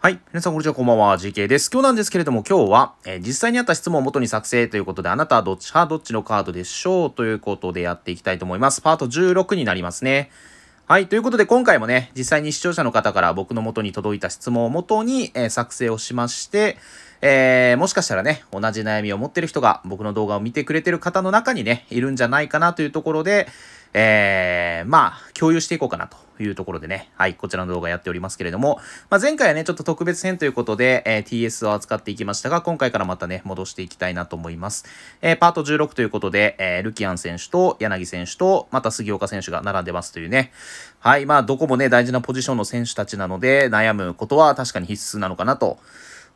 はい。皆さん、こんにちは。こんばんは。GK です。今日なんですけれども、今日は、えー、実際にあった質問を元に作成ということで、あなたはどっち派、どっちのカードでしょうということでやっていきたいと思います。パート16になりますね。はい。ということで、今回もね、実際に視聴者の方から僕の元に届いた質問を元に、えー、作成をしまして、えー、もしかしたらね、同じ悩みを持ってる人が僕の動画を見てくれてる方の中にね、いるんじゃないかなというところで、えー、まあ、共有していこうかなというところでね、はい、こちらの動画やっておりますけれども、まあ、前回はね、ちょっと特別編ということで、えー、TS を扱っていきましたが、今回からまたね、戻していきたいなと思います。えー、パート16ということで、えー、ルキアン選手と柳選手と、また杉岡選手が並んでますというね、はい、まあ、どこもね、大事なポジションの選手たちなので、悩むことは確かに必須なのかなと。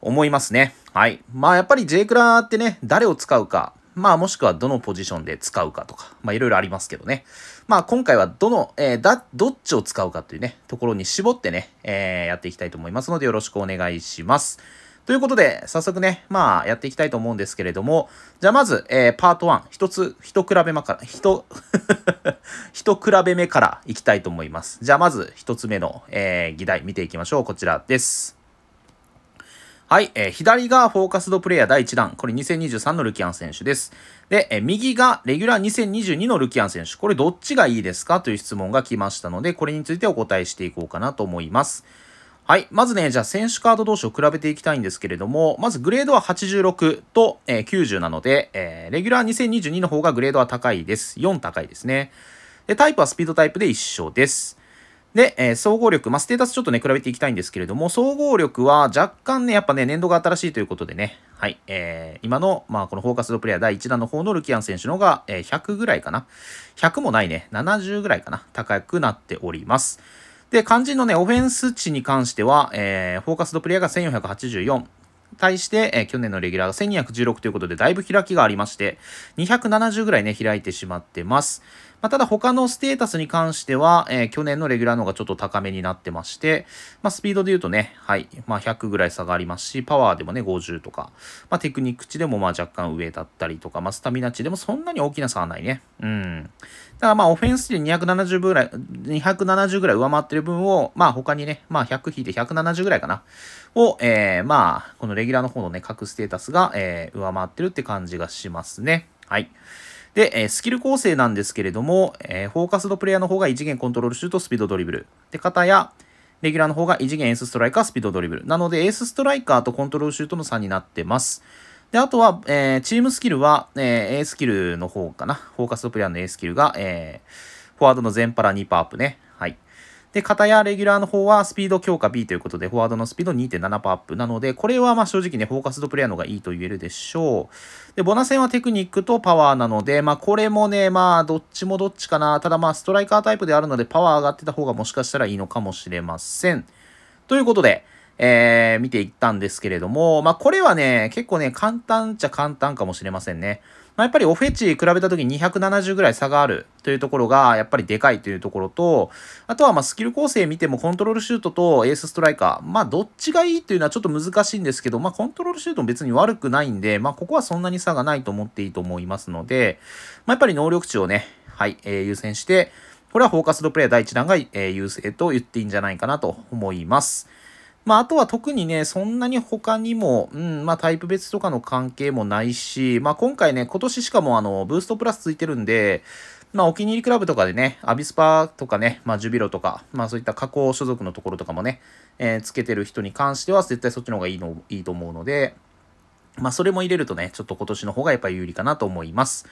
思いますね。はい。まあやっぱり J クラーってね、誰を使うか、まあもしくはどのポジションで使うかとか、まあいろいろありますけどね。まあ今回はどの、えー、だ、どっちを使うかというね、ところに絞ってね、えー、やっていきたいと思いますのでよろしくお願いします。ということで、早速ね、まあやっていきたいと思うんですけれども、じゃあまず、えー、パート1、一つ、一比べまから、一、一比べ目からいきたいと思います。じゃあまず一つ目の、えー、議題見ていきましょう。こちらです。はい、えー、左がフォーカスドプレイヤー第1弾。これ2023のルキアン選手です。で、えー、右がレギュラー2022のルキアン選手。これどっちがいいですかという質問が来ましたので、これについてお答えしていこうかなと思います。はい。まずね、じゃあ選手カード同士を比べていきたいんですけれども、まずグレードは86と、えー、90なので、えー、レギュラー2022の方がグレードは高いです。4高いですね。で、タイプはスピードタイプで一緒です。で、えー、総合力、まあ、ステータスちょっとね、比べていきたいんですけれども、総合力は若干ね、やっぱね、年度が新しいということでね、はい、えー、今の、まあ、このフォーカスドプレイヤー第1弾の方のルキアン選手のが、えー、100ぐらいかな。100もないね、70ぐらいかな、高くなっております。で、肝心のね、オフェンス値に関しては、えー、フォーカスドプレイヤーが1484。対して、えー、去年のレギュラーが1216ということで、だいぶ開きがありまして、270ぐらいね、開いてしまってます。まあ、ただ他のステータスに関しては、えー、去年のレギュラーの方がちょっと高めになってまして、まあ、スピードで言うとね、はい、まあ、100ぐらい差がありますし、パワーでもね、50とか、まあ、テクニック値でもまあ若干上だったりとか、まあ、スタミナ値でもそんなに大きな差はないね。うん。だからまあ、オフェンスで270ぐらい、270ぐらい上回ってる分を、まあ、他にね、まあ、100引いて170ぐらいかな、を、えー、まあ、このレギュラーの方のね、各ステータスが、えー、上回ってるって感じがしますね。はい。で、えスキル構成なんですけれども、えフォーカスドプレイヤーの方が異次元コントロールシュート、スピードドリブル。で、方や、レギュラーの方が異次元エースストライカー、スピードドリブル。なので、エースストライカーとコントロールシュートの差になってます。で、あとは、えー、チームスキルは、えー、A スキルの方かな。フォーカスドプレイヤーの A スキルが、えー、フォワードの全パラ2パーアップね。で、片やレギュラーの方はスピード強化 B ということで、フォワードのスピード2.7%アップなので、これはまあ正直ね、フォーカスドプレイヤーの方がいいと言えるでしょう。で、ボナ戦はテクニックとパワーなので、まあこれもね、まあどっちもどっちかな。ただまあストライカータイプであるので、パワー上がってた方がもしかしたらいいのかもしれません。ということで、えー、見ていったんですけれども、まあ、これはね、結構ね、簡単っちゃ簡単かもしれませんね。まあ、やっぱりオフェチ比べた時に270ぐらい差があるというところが、やっぱりでかいというところと、あとはまスキル構成見てもコントロールシュートとエースストライカー、まあ、どっちがいいというのはちょっと難しいんですけど、まあ、コントロールシュートも別に悪くないんで、まあ、ここはそんなに差がないと思っていいと思いますので、まあ、やっぱり能力値をね、はい、えー、優先して、これはフォーカスドプレイヤー第1弾が、えー、優勢と言っていいんじゃないかなと思います。まあ、あとは特にね、そんなに他にも、うん、まあ、タイプ別とかの関係もないし、まあ、今回ね、今年しかもあの、ブーストプラスついてるんで、まあ、お気に入りクラブとかでね、アビスパとかね、まあ、ジュビロとか、まあ、そういった加工所属のところとかもね、えー、つけてる人に関しては、絶対そっちの方がいいの、いいと思うので、まあ、それも入れるとね、ちょっと今年の方がやっぱり有利かなと思います。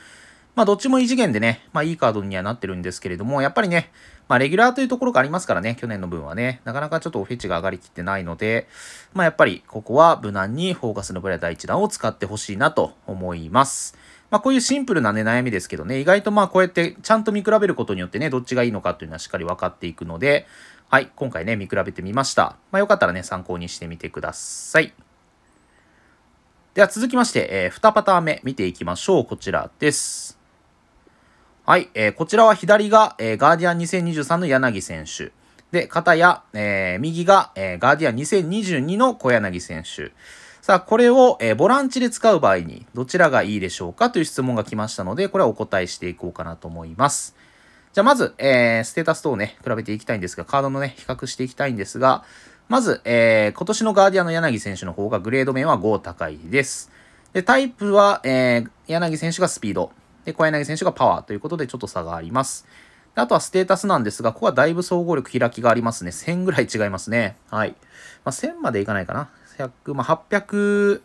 まあ、どっちも異次元でね、まあ、いいカードにはなってるんですけれども、やっぱりね、まあ、レギュラーというところがありますからね、去年の分はね、なかなかちょっとオフェチが上がりきってないので、まあ、やっぱりここは無難にフォーカスのブレ第1弾を使ってほしいなと思います。まあ、こういうシンプルなね、悩みですけどね、意外とまあ、こうやってちゃんと見比べることによってね、どっちがいいのかというのはしっかり分かっていくので、はい、今回ね、見比べてみました。まあ、よかったらね、参考にしてみてください。では続きまして、えー、2パターン目見ていきましょう。こちらです。はい、えー、こちらは左が、えー、ガーディアン2023の柳選手。で、片や、えー、右が、えー、ガーディアン2022の小柳選手。さあ、これを、えー、ボランチで使う場合に、どちらがいいでしょうかという質問が来ましたので、これはお答えしていこうかなと思います。じゃあ、まず、えー、ステータスとをね、比べていきたいんですが、カードのね、比較していきたいんですが、まず、えー、今年のガーディアンの柳選手の方がグレード面は5高いです。で、タイプは、えー、柳選手がスピード。で、小柳選手がパワーということでちょっと差があります。あとはステータスなんですが、ここはだいぶ総合力開きがありますね。1000ぐらい違いますね。はい。まあ、1000までいかないかな。100、まあ、870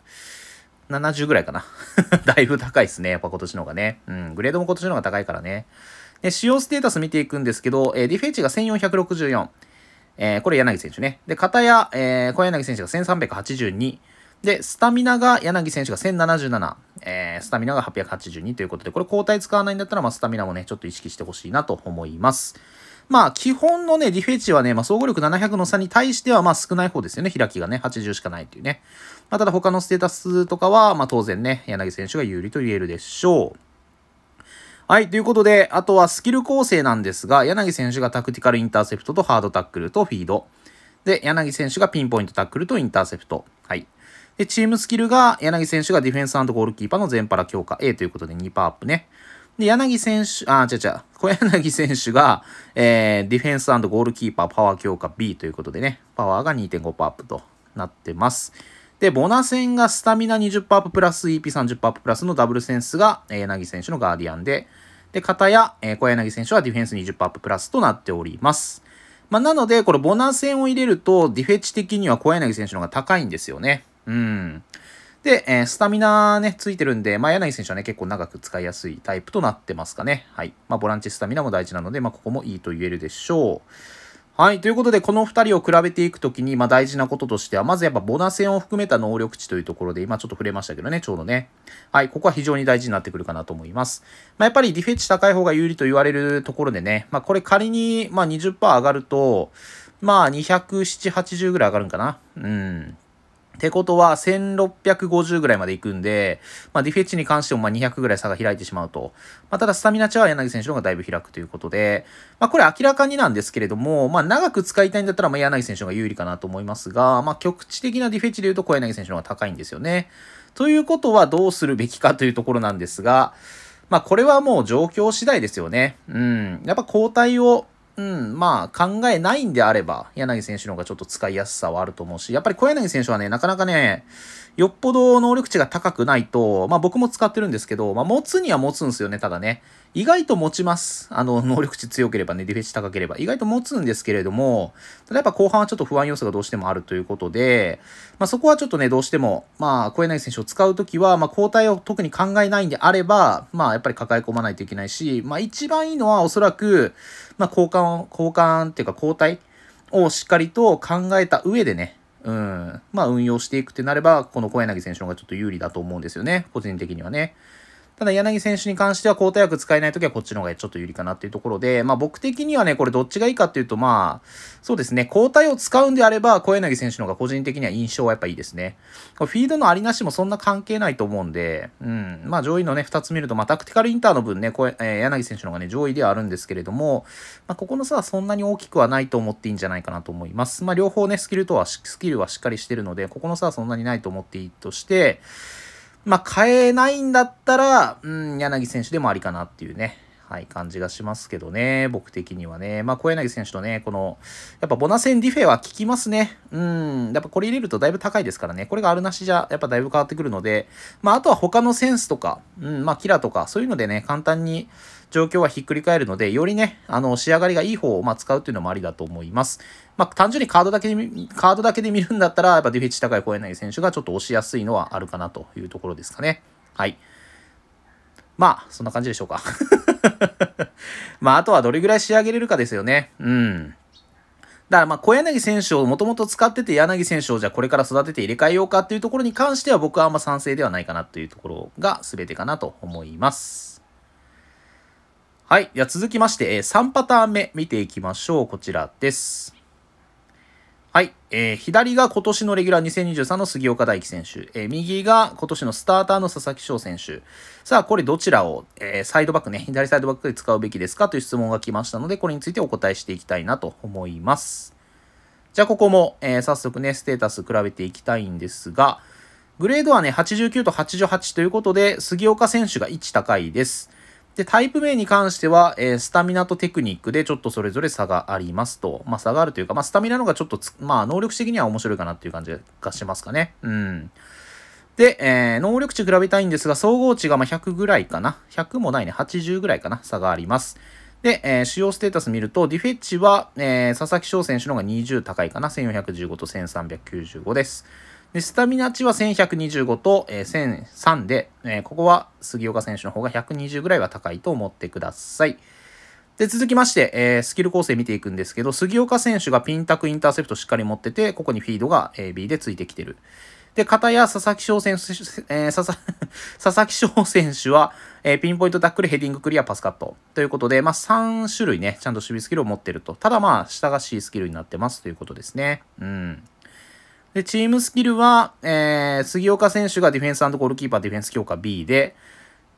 ぐらいかな。だいぶ高いですね。やっぱ今年の方がね。うん。グレードも今年の方が高いからね。で、使用ステータス見ていくんですけど、えー、ディフェンチが1464。えー、これ柳選手ね。で、片や、えー、小柳選手が1382。で、スタミナが柳選手が1077、えー、スタミナが882ということで、これ交代使わないんだったら、まあ、スタミナもね、ちょっと意識してほしいなと思います。まあ、基本のね、ディフェチはね、まあ、総合力700の差に対しては、まあ、少ない方ですよね。開きがね、80しかないっていうね。まあ、ただ他のステータスとかは、まあ、当然ね、柳選手が有利と言えるでしょう。はい、ということで、あとはスキル構成なんですが、柳選手がタクティカルインターセプトとハードタックルとフィード。で、柳選手がピンポイントタックルとインターセプト。はい。で、チームスキルが柳選手がディフェンスゴールキーパーの全パラ強化 A ということで2パーアップね。で、柳選手、あ、違う違う、小柳選手が、えー、ディフェンスゴールキーパーパワー強化 B ということでね、パワーが2.5パーアップとなってます。で、ボナ戦がスタミナ20%アッププラス EP30% アッププラスのダブルセンスが、柳選手のガーディアンで、で、片や、小柳選手はディフェンス20%アッププラスとなっております。まあ、なので、これボナ戦を入れると、ディフェチ的には小柳選手の方が高いんですよね。うん。で、えー、スタミナね、ついてるんで、まあ、柳選手はね、結構長く使いやすいタイプとなってますかね。はい。まあ、ボランチスタミナも大事なので、まあ、ここもいいと言えるでしょう。はい。ということで、この2人を比べていくときに、まあ、大事なこととしては、まずやっぱボナ戦を含めた能力値というところで、今ちょっと触れましたけどね、ちょうどね。はい。ここは非常に大事になってくるかなと思います。まあ、やっぱりディフェッチ高い方が有利と言われるところでね、まあ、これ仮に、まあ、20%上がると、まあ、270、80ぐらい上がるんかな。うん。ってことは、1650ぐらいまで行くんで、まあ、ディフェッチに関してもま200ぐらい差が開いてしまうと。まあ、ただ、スタミナ値は柳選手の方がだいぶ開くということで、まあ、これ明らかになんですけれども、まあ、長く使いたいんだったら、ま柳選手の方が有利かなと思いますが、まあ、局地的なディフェッチで言うと、小柳選手の方が高いんですよね。ということは、どうするべきかというところなんですが、まあ、これはもう状況次第ですよね。うん。やっぱ交代を、うん、まあ考えないんであれば、柳選手の方がちょっと使いやすさはあると思うし、やっぱり小柳選手はね、なかなかね、よっぽど能力値が高くないと、まあ僕も使ってるんですけど、まあ持つには持つんですよね、ただね。意外と持ちます。あの、能力値強ければね、ディフェンス高ければ。意外と持つんですけれども、ただやっぱ後半はちょっと不安要素がどうしてもあるということで、まあそこはちょっとね、どうしても、まあ、小柳選手を使うときは、まあ交代を特に考えないんであれば、まあやっぱり抱え込まないといけないし、まあ一番いいのはおそらく、まあ交換を、交換っていうか交代をしっかりと考えた上でね、うん、まあ運用していくってなれば、この小柳選手の方がちょっと有利だと思うんですよね、個人的にはね。ただ柳選手に関しては交代薬使えないときはこっちの方がちょっと有利かなっていうところで、まあ僕的にはね、これどっちがいいかっていうと、まあ、そうですね、交代を使うんであれば、小柳選手の方が個人的には印象はやっぱいいですね。フィードのありなしもそんな関係ないと思うんで、うん、まあ上位のね、2つ見ると、まあタクティカルインターの分ね、小柳選手の方がね、上位ではあるんですけれども、まあここの差はそんなに大きくはないと思っていいんじゃないかなと思います。まあ両方ね、スキルとは、スキルはしっかりしてるので、ここの差はそんなにないと思っていいとして、まあ、変えないんだったら、うん、柳選手でもありかなっていうね、はい、感じがしますけどね、僕的にはね。まあ、小柳選手とね、この、やっぱボナセンディフェは効きますね。うん、やっぱこれ入れるとだいぶ高いですからね。これがあるなしじゃ、やっぱだいぶ変わってくるので、まあ、あとは他のセンスとか、うん、まあ、キラとか、そういうのでね、簡単に、状況はひっくり返るので、よりね、あの、仕上がりがいい方を、ま使うっていうのもありだと思います。まあ、単純にカードだけで、カードだけで見るんだったら、やっぱディフェッチ高い小柳選手がちょっと押しやすいのはあるかなというところですかね。はい。まあ、そんな感じでしょうか まあ、あとはどれぐらい仕上げれるかですよね。うん。だからまあ小柳選手をもともと使ってて柳選手をじゃあこれから育てて入れ替えようかっていうところに関しては僕はあんま賛成ではないかなというところが全てかなと思います。はい。では続きまして、え3パターン目見ていきましょう。こちらです。はい。えー、左が今年のレギュラー2023の杉岡大樹選手。えー、右が今年のスターターの佐々木翔選手。さあ、これどちらを、えー、サイドバックね、左サイドバックで使うべきですかという質問が来ましたので、これについてお答えしていきたいなと思います。じゃあ、ここも、えー、早速ね、ステータス比べていきたいんですが、グレードはね、89と88ということで、杉岡選手が1高いです。で、タイプ名に関しては、えー、スタミナとテクニックでちょっとそれぞれ差がありますと。まあ、差があるというか、まあ、スタミナの方がちょっとまあ、能力値的には面白いかなっていう感じがしますかね。うん。で、えー、能力値比べたいんですが、総合値がま100ぐらいかな。100もないね。80ぐらいかな。差があります。で、えー、主要ステータス見ると、ディフェッチは、えー、佐々木翔選手の方が20高いかな。1415と1395です。で、スタミナ値は1125と、えー、1003で、えー、ここは杉岡選手の方が120ぐらいは高いと思ってください。で、続きまして、えー、スキル構成見ていくんですけど、杉岡選手がピンタクインターセプトしっかり持ってて、ここにフィードが、a B でついてきてる。で、片や佐々木翔選手、えー、佐々 木翔選手は、えー、ピンポイントタックル、ヘディングクリア、パスカット。ということで、まあ、3種類ね、ちゃんと守備スキルを持ってると。ただまあ、下がいスキルになってますということですね。うん。で、チームスキルは、えー、杉岡選手がディフェンスゴールキーパーディフェンス強化 B で、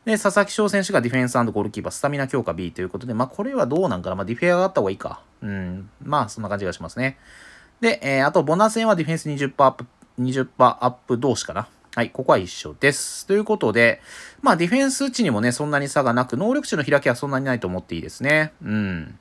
で、佐々木翔選手がディフェンスゴールキーパースタミナ強化 B ということで、まあ、これはどうなんかなまあ、ディフェアがあった方がいいか。うん。まあ、そんな感じがしますね。で、えー、あと、ボナ戦はディフェンス20%アップ、20%アップ同士かな。はい、ここは一緒です。ということで、まあ、ディフェンス値にもね、そんなに差がなく、能力値の開きはそんなにないと思っていいですね。うん。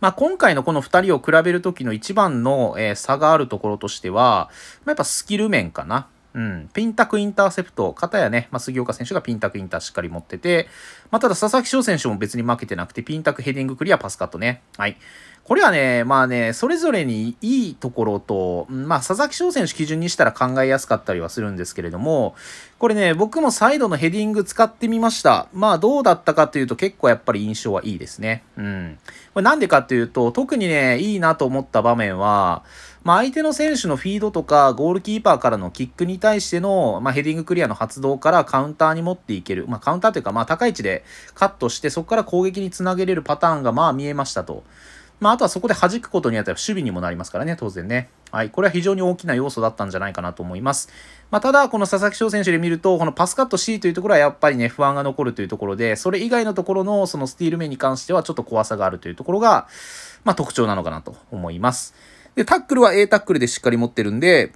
まあ、今回のこの2人を比べるときの一番の、えー、差があるところとしては、まあ、やっぱスキル面かな。うん、ピンタクインターセプト、片やね、まあ、杉岡選手がピンタクインターしっかり持ってて、まあ、ただ佐々木翔選手も別に負けてなくて、ピンタクヘディングクリアパスカットね。はい。これはね、まあね、それぞれにいいところと、まあ、佐々木翔選手基準にしたら考えやすかったりはするんですけれども、これね、僕もサイドのヘディング使ってみました。まあ、どうだったかというと結構やっぱり印象はいいですね。うん。これなんでかというと、特にね、いいなと思った場面は、まあ、相手の選手のフィードとか、ゴールキーパーからのキックに対しての、まあ、ヘディングクリアの発動からカウンターに持っていける。まあ、カウンターというか、まあ、高い位置でカットして、そこから攻撃につなげれるパターンが、まあ、見えましたと。まあ、あとはそこで弾くことによっては守備にもなりますからね、当然ね。はい。これは非常に大きな要素だったんじゃないかなと思います。まあ、ただ、この佐々木翔選手で見ると、このパスカット C というところはやっぱりね、不安が残るというところで、それ以外のところのそのスティール面に関してはちょっと怖さがあるというところが、まあ、特徴なのかなと思います。で、タックルは A タックルでしっかり持ってるんで、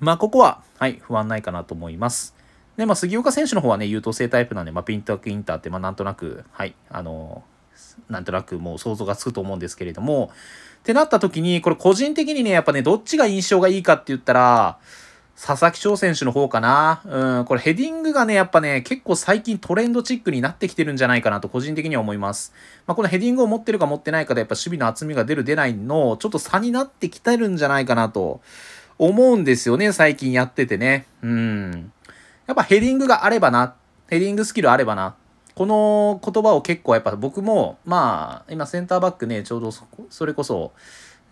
まあ、ここは、はい、不安ないかなと思います。で、まあ、杉岡選手の方はね、優等生タイプなんで、まあ、ピンタックインターって、まあ、なんとなく、はい、あのー、なんとなくもう想像がつくと思うんですけれども、ってなった時に、これ個人的にね、やっぱね、どっちが印象がいいかって言ったら、佐々木翔選手の方かな。うん、これヘディングがね、やっぱね、結構最近トレンドチックになってきてるんじゃないかなと個人的には思います。まあ、このヘディングを持ってるか持ってないかで、やっぱ守備の厚みが出る出ないの、ちょっと差になってきてるんじゃないかなと思うんですよね、最近やっててね。うん。やっぱヘディングがあればな、ヘディングスキルあればな、この言葉を結構やっぱ僕も、まあ、今センターバックね、ちょうどそれこそ、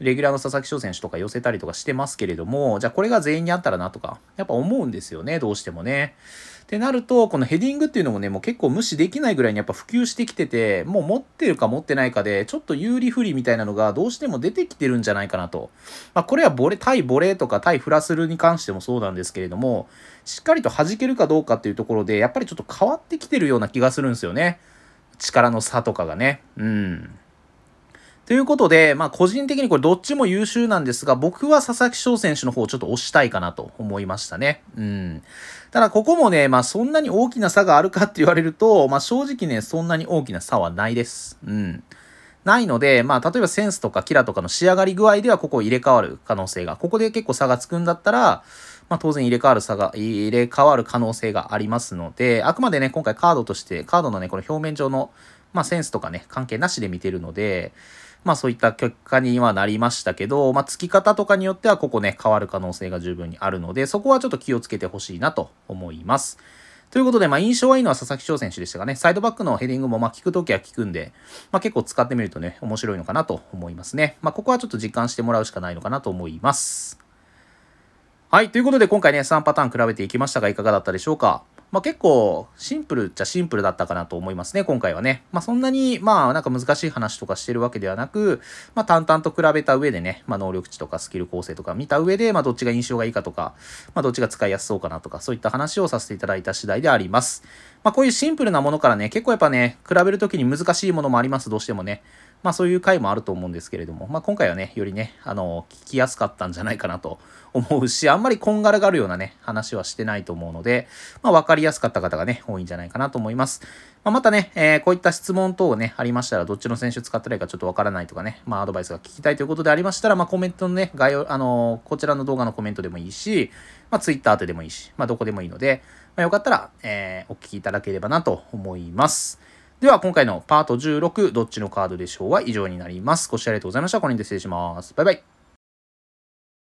レギュラーの佐々木翔選手とか寄せたりとかしてますけれども、じゃあこれが全員にあったらなとか、やっぱ思うんですよね、どうしてもね。ってなると、このヘディングっていうのもね、もう結構無視できないぐらいにやっぱ普及してきてて、もう持ってるか持ってないかで、ちょっと有利不利みたいなのがどうしても出てきてるんじゃないかなと。まあこれはボレ、対ボレーとか対フラスルに関してもそうなんですけれども、しっかりと弾けるかどうかっていうところで、やっぱりちょっと変わってきてるような気がするんですよね。力の差とかがね。うん。ということで、まあ個人的にこれどっちも優秀なんですが、僕は佐々木翔選手の方をちょっと押したいかなと思いましたね。うん。ただここもね、まあそんなに大きな差があるかって言われると、まあ正直ね、そんなに大きな差はないです。うん。ないので、まあ、例えばセンスとかキラとかの仕上がり具合ではここ入れ替わる可能性が、ここで結構差がつくんだったら、まあ、当然入れ替わる差が、入れ替わる可能性がありますので、あくまでね、今回カードとして、カードのね、この表面上の、まあ、センスとかね、関係なしで見てるので、まあそういった結果にはなりましたけど、まあ付き方とかによってはここね、変わる可能性が十分にあるので、そこはちょっと気をつけてほしいなと思います。ということで、まあ、印象はいいのは佐々木翔選手でしたがね、サイドバックのヘディングも、まあ、聞くときは聞くんで、まあ、結構使ってみるとね、面白いのかなと思いますね。まあ、ここはちょっと実感してもらうしかないのかなと思います。はい、ということで今回ね、3パターン比べていきましたが、いかがだったでしょうかまあ、結構シンプルっちゃシンプルだったかなと思いますね、今回はね。まあ、そんなに、まあ、なんか難しい話とかしてるわけではなく、まあ、淡々と比べた上でね、まあ、能力値とかスキル構成とか見た上で、まあ、どっちが印象がいいかとか、まあ、どっちが使いやすそうかなとか、そういった話をさせていただいた次第であります。まあ、こういうシンプルなものからね、結構やっぱね、比べるときに難しいものもあります、どうしてもね。まあそういう回もあると思うんですけれども、まあ今回はね、よりね、あの、聞きやすかったんじゃないかなと 思うし、あんまりこんがらがるようなね、話はしてないと思うので、まあわかりやすかった方がね、多いんじゃないかなと思います。まあ、またね、えー、こういった質問等ね、ありましたら、どっちの選手使ったらいいかちょっとわからないとかね、まあアドバイスが聞きたいということでありましたら、まあコメントのね、概要、あのー、こちらの動画のコメントでもいいし、まあツイッターでもいいし、まあどこでもいいので、まあよかったら、えー、お聞きいただければなと思います。では今回のパート16、どっちのカードでしょうは以上になります。ご視聴ありがとうございました。これにて失礼します。バイバイ。